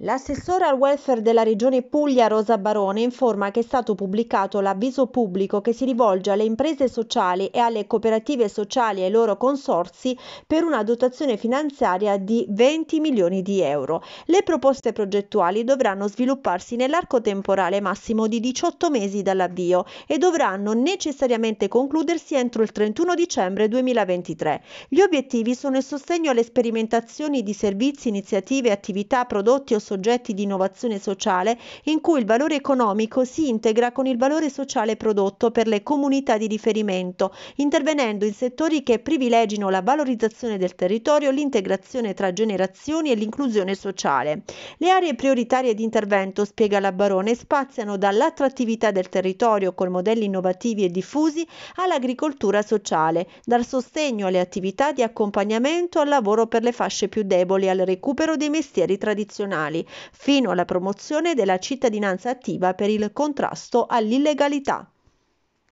L'assessore al welfare della Regione Puglia Rosa Barone informa che è stato pubblicato l'avviso pubblico che si rivolge alle imprese sociali e alle cooperative sociali e ai loro consorsi per una dotazione finanziaria di 20 milioni di euro. Le proposte progettuali dovranno svilupparsi nell'arco temporale massimo di 18 mesi dall'avvio e dovranno necessariamente concludersi entro il 31 dicembre 2023. Gli obiettivi sono il sostegno alle sperimentazioni di servizi, iniziative e attività prodotti o soggetti di innovazione sociale in cui il valore economico si integra con il valore sociale prodotto per le comunità di riferimento, intervenendo in settori che privilegino la valorizzazione del territorio, l'integrazione tra generazioni e l'inclusione sociale. Le aree prioritarie di intervento, spiega la Barone, spaziano dall'attrattività del territorio con modelli innovativi e diffusi all'agricoltura sociale, dal sostegno alle attività di accompagnamento al lavoro per le fasce più deboli al recupero dei mestieri tradizionali fino alla promozione della cittadinanza attiva per il contrasto all'illegalità.